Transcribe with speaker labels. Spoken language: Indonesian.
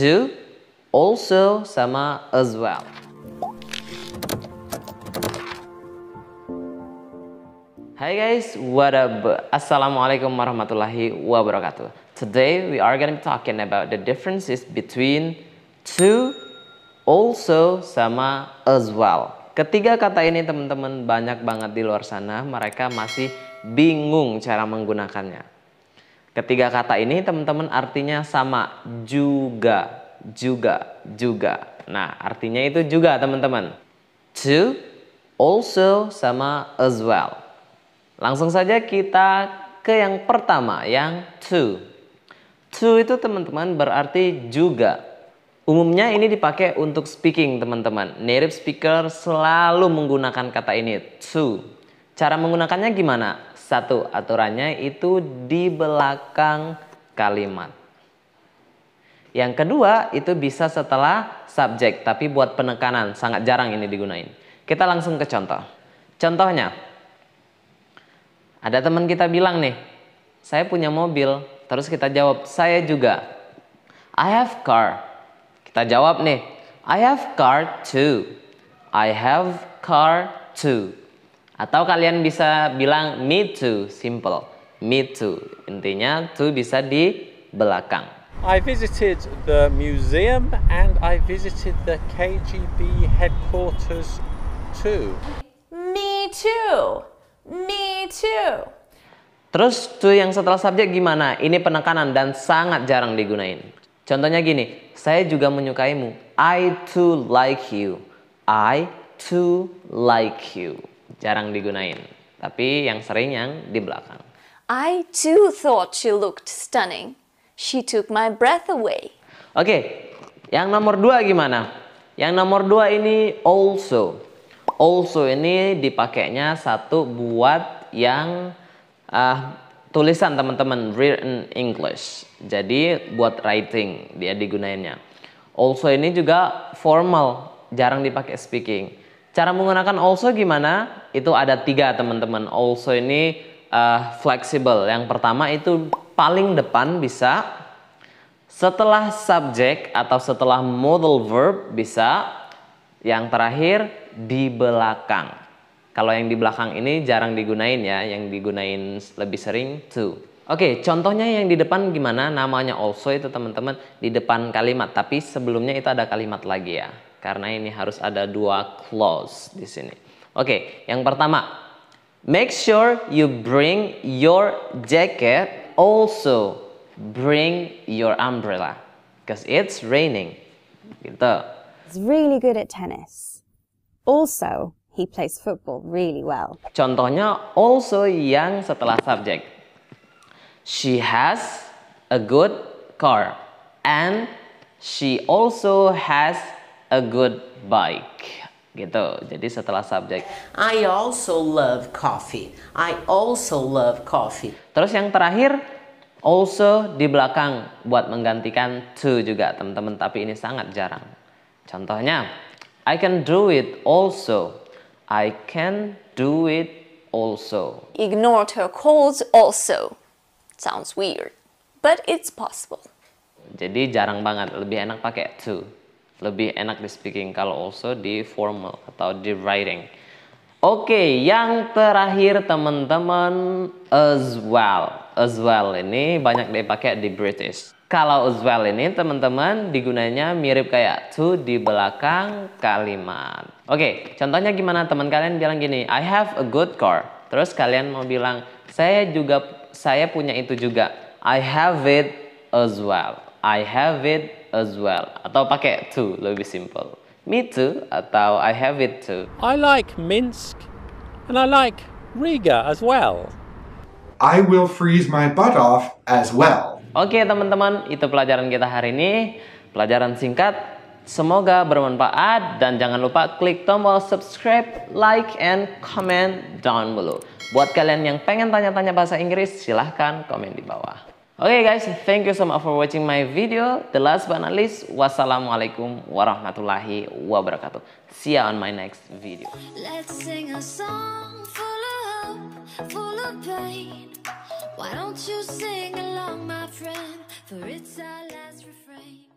Speaker 1: to, also sama as well. Hi guys, what up? Assalamualaikum warahmatullahi wabarakatuh. Today we are going to be talking about the differences between to, also sama as well. Ketiga kata ini teman-teman banyak banget di luar sana mereka masih bingung cara menggunakannya. Ketiga kata ini teman-teman artinya sama juga, juga, juga. Nah, artinya itu juga teman-teman. To, also sama as well. Langsung saja kita ke yang pertama, yang to. To itu teman-teman berarti juga. Umumnya ini dipakai untuk speaking teman-teman. Native speaker selalu menggunakan kata ini to. Cara menggunakannya gimana? Satu, aturannya itu di belakang kalimat. Yang kedua, itu bisa setelah subjek, tapi buat penekanan sangat jarang ini digunain. Kita langsung ke contoh. Contohnya, ada teman kita bilang nih, saya punya mobil, terus kita jawab, saya juga. I have car. Kita jawab nih, I have car too. I have car too atau kalian bisa bilang me too, simple. Me too. Intinya to bisa di belakang. I visited the museum and I visited the KGB headquarters too. Me too. Me too. Terus to yang setelah subjek gimana? Ini penekanan dan sangat jarang digunain. Contohnya gini, saya juga menyukaimu. I too like you. I too like you jarang digunain. Tapi yang sering yang di belakang. I too thought she looked stunning. She took my breath away. Oke, okay. yang nomor dua gimana? Yang nomor dua ini also. Also ini dipakainya satu buat yang uh, tulisan teman-teman written English. Jadi buat writing dia digunainnya. Also ini juga formal, jarang dipakai speaking. Cara menggunakan also gimana? itu ada tiga teman-teman. Also ini uh, eh, flexible. Yang pertama itu paling depan bisa. Setelah subjek atau setelah modal verb bisa. Yang terakhir di belakang. Kalau yang di belakang ini jarang digunain ya, yang digunain lebih sering to. Oke, contohnya yang di depan gimana? Namanya also itu teman-teman di depan kalimat, tapi sebelumnya itu ada kalimat lagi ya. Karena ini harus ada dua clause di sini. Oke, yang pertama, make sure you bring your jacket, also bring your umbrella because it's raining. Gitu. He's really good at tennis. Also, he plays football really well. Contohnya also yang setelah subjek. She has a good car and she also has a good bike. gitu. Jadi setelah subjek. I also love coffee. I also love coffee. Terus yang terakhir also di belakang buat menggantikan to juga teman-teman tapi ini sangat jarang. Contohnya I can do it also. I can do it also. Ignored her calls also. Sounds weird, but it's possible. Jadi jarang banget, lebih enak pakai to lebih enak di speaking kalau also di formal atau di writing. Oke, okay, yang terakhir teman-teman as well. As well ini banyak dipakai di British. Kalau as well ini teman-teman digunanya mirip kayak to di belakang kalimat. Oke, okay, contohnya gimana teman kalian bilang gini, I have a good car. Terus kalian mau bilang, saya juga saya punya itu juga. I have it as well. I have it as well atau pakai to lebih simple. Me too atau I have it too. I like Minsk and I like Riga as well. I will freeze my butt off as well. Oke okay, teman-teman, itu pelajaran kita hari ini. Pelajaran singkat, semoga bermanfaat dan jangan lupa klik tombol subscribe, like, and comment down below. Buat kalian yang pengen tanya-tanya bahasa Inggris, silahkan komen di bawah. Okay guys, thank you so much for watching my video. The last but not least, wassalamualaikum warahmatullahi wabarakatuh. See you on my next video. Let's sing a song full of hope, full of pain. Why don't you sing along, my friend? For it's our last refrain.